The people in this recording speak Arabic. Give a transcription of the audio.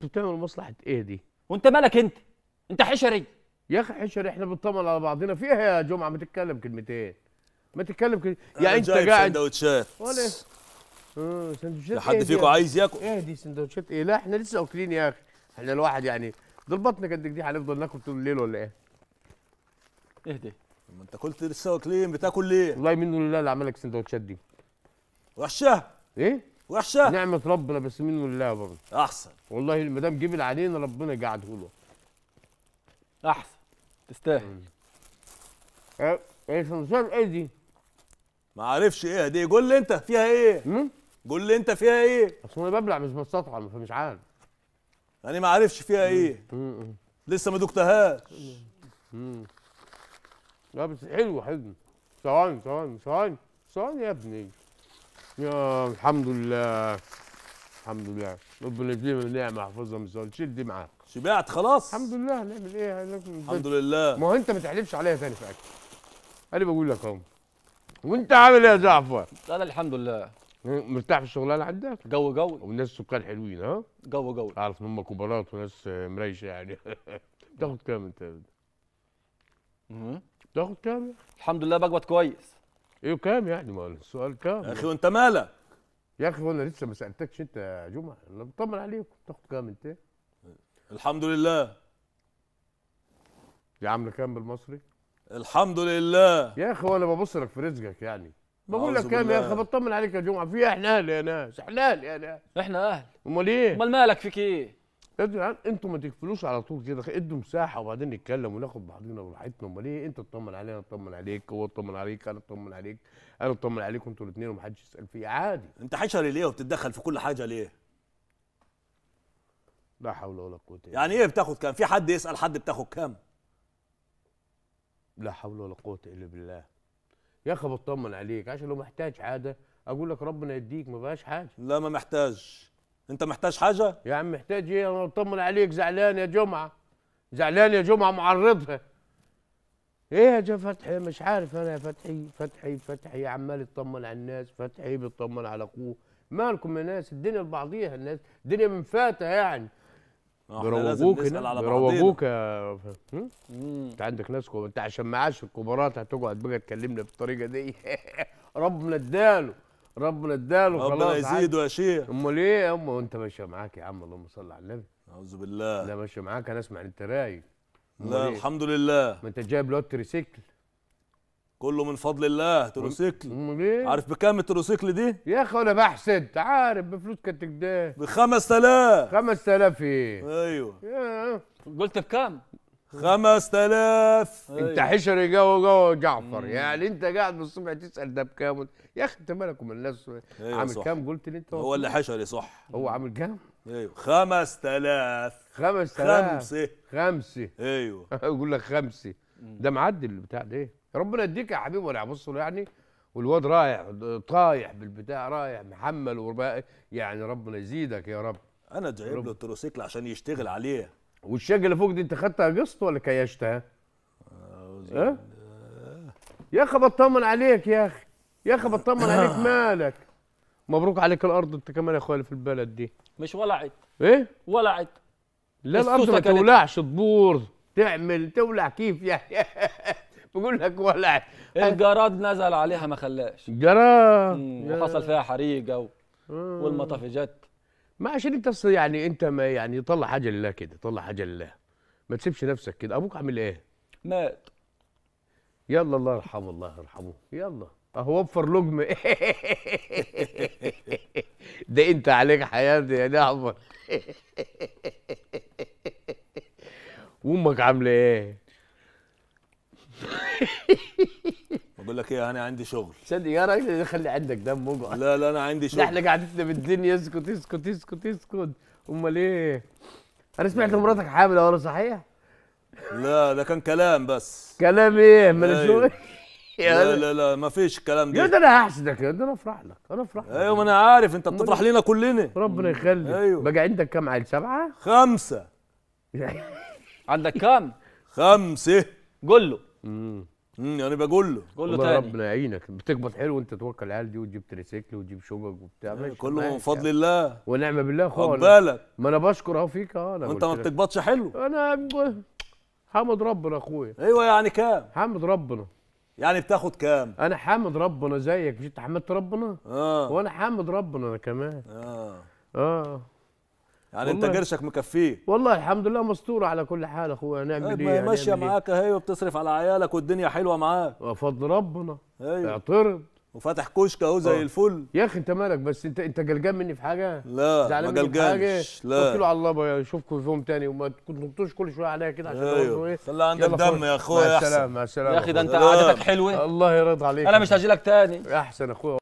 بتعمل مصلحه ايه دي وانت مالك انت انت حشري يا اخي حشري احنا بنطمن على بعضنا فيها إيه يا جمعه ما تتكلم كلمتين ما تتكلم كلمتين يا يعني انت قاعد سندوتشات ولا اه سندوتشات لحد إيه فيكم عايز ياكل ايه دي سندوتشات ايه لا احنا لسه واكلين يا اخي احنا الواحد يعني دول بطنك قد دي هنفضل ناكل طول الليل ولا ايه اهدى ما انت كنت لسه واكلين بتاكل ليه والله منه لله اللي عملك السندوتشات دي وحشه ايه وحشه نعمه ربنا بس منه لله برضه احسن والله ما دام جبل علينا ربنا يقعده له احسن تستاهل أه، ايه الشمسيه ايه دي؟ ما عارفش ايه دي قول لي انت فيها ايه؟ قول لي انت فيها ايه؟ اصل انا ببلع مش بستطعم فمش عارف يعني ما عارفش فيها ايه؟ لسه ما دقتهاش لا بس حلوه حلو ثواني ثواني ثواني ثواني يا ابني يا الحمد لله الحمد لله ربنا يديم النعمه يحفظها من الزوال شيل دي معاك شبعت خلاص الحمد لله نعمل ايه الحمد لله ما هو انت ما تحلفش عليا تاني في اكل انا بقول لك اهو وانت عامل ايه يا جعفر؟ انا الحمد لله مرتاح في الشغلانه عندك؟ جو جو والناس سكان حلوين ها؟ جو جو اعرف ان هم كبارات وناس مريشه يعني تاخد كام انت؟ تاخد كام؟ الحمد لله بقبض كويس ايه كام يعني ما السؤال كام يا اخي وانت مالك يا اخي وانا لسه ما سالتكش انت يا جمعه انا بطمن عليك بتاخد كام انت الحمد لله يا عم كام بالمصري الحمد لله يا اخي وانا ببص لك في رزقك يعني بقول لك كام يا اخي بطمن عليك يا جمعه في احنا اهل يا ناس احلال يا ناس احنا اهل امال ايه امال مالك فيك ايه يا جدعان انتوا ما تقفلوش على طول كده ادوا مساحه وبعدين نتكلم وناخد بعضينا براحتنا امال ايه انت تطمن علي انا اطمن عليك هو اطمن عليك انا اطمن عليك انا اطمن عليكم انتوا الاثنين ومحدش يسال فيه عادي انت حشري ليه وبتتدخل في كل حاجه ليه؟ لا حول ولا قوه الا يعني ايه بتاخد كام؟ في حد يسال حد بتاخد كام؟ لا حول ولا قوه الا بالله يا اخي بطمن عليك عشان لو محتاج حاجه اقول لك ربنا يديك ما بقاش حاجه لا ما محتاج انت محتاج حاجه يا عم محتاج ايه انا اطمن عليك زعلان يا جمعه زعلان يا جمعه معرضها ايه يا فتحي مش عارف انا يا فتحي فتحي فتحي عمال يطمن على الناس فتحي بيطمن على اخوه مالكم يا ناس الدنيا لبعضيها الناس الدنيا من فاته يعني بيروجوك هنا بيروجوك يا انت عندك ناس انت عشان معاش الكبارات هتقعد بقى تكلمنا بالطريقه دي ربنا اداله ربنا اداله خلاص ربنا يزيده يا شيخ امال ايه يا ام وانت ماشيه معاك يا عم اللهم صل على النبي اعوذ بالله لا ماشيه معاك انا اسمع انت رايق لا إيه؟ الحمد لله ما انت جايب لوت تريسيكل كله من فضل الله تروسيكل امال ايه عارف بكام التروسيكل دي يا اخي وانا بحسد عارف بفلوس كانت كده ب 5000 5000 ايه ايوه قلت بكام 5000 انت أيوة. حشري جوه جوه جعفر يعني انت قاعد من الصبح تسال ده بكام يا اخي انت مالك ومال الناس أيوة، عامل كام قلت لي انت هو اللي حشري صح هو عامل كام؟ ايوه 5000 5000 خمسه خمسه ايوه يقول لك خمسه ده معدي البتاع ده ايه ربنا يديك يا حبيبي ولا بص يعني والواد رايح طايح بالبتاع رايح محمل وباقي يعني ربنا يزيدك يا رب انا جايب له التروسيكل عشان يشتغل عليه والشقة اللي فوق دي انت خدتها قسط ولا كيشتها؟ اه يا اخي بطمن عليك يا اخي يا اخي بطمن عليك مالك مبروك عليك الارض انت كمان يا اخويا في البلد دي مش ولعت ايه ولعت لا الارض ما تولعش تبور تعمل تولع كيف يعني بقول لك ولعت الجراد نزل عليها ما خلاش جراد وحصل فيها حريقه آه. والمطافي جت ما عشان انت اصل يعني انت ما يعني طلع حاجه لله كده طلع حاجه لله ما تسيبش نفسك كده ابوك عامل ايه مات يلا الله يرحمه الله يرحمه يلا اهو وفر لقمه ده انت عليك حياتي يا نعمر وامك عامله ايه بقول لك ايه انا عندي شغل صدق يا راجل خلي عندك دم موجع لا لا انا عندي شغل احنا قعدتنا بالدنيا اسكت اسكت اسكت اسكت امال ايه انا سمعت مراتك حامل ولا صحيح لا ده كان كلام بس كلام ايه ما انا إيه. لا يعني لا لا ما فيش الكلام ده يا ده انا هحسدك يا ده انا افرح لك انا افرح لك ايوه ما انا عارف انت بتفرح لينا كلنا ربنا يخليك ايوه بقى عندك كام عيل سبعه خمسه عندك كام خمسه قول له امم انا بقول له قول له تاني ربنا يعينك بتقبض حلو وانت توكل العيال دي وتجيب تريسيكل وتجيب شقق وبتاع إيه، كله من فضل يعني. الله ونعم بالله خالص خد بالك ما انا بشكر اهو فيك اه انا وانت ما بتقبضش حلو انا حمد ربنا اخويا ايوه يعني كام حمد ربنا يعني بتاخد كام انا حامد ربنا زيك مش انت حمدت ربنا اه وانا حامد ربنا انا كمان اه اه يعني انت قرشك مكفيه والله الحمد لله مستوره على كل حال اخويا نعمل طيب، ايه يعني، ماشيه إيه؟ معاك اهي وبتصرف على عيالك والدنيا حلوه معاك وفضل ربنا ايوه اعترض وفاتح كشك اهو زي آه. الفل يا اخي انت مالك بس انت انت جلجان مني في حاجه لا زعلان مني في لا قلت له على الله بقى اشوفكم في يوم تاني وما تنطوش كل شويه عليا كده عشان ايوه ايه خلي عندك دم يا اخويا مع السلامه مع السلامه يا اخي ده انت قعدتك حلوه الله يرضى عليك انا مش هاجي لك تاني احسن اخويا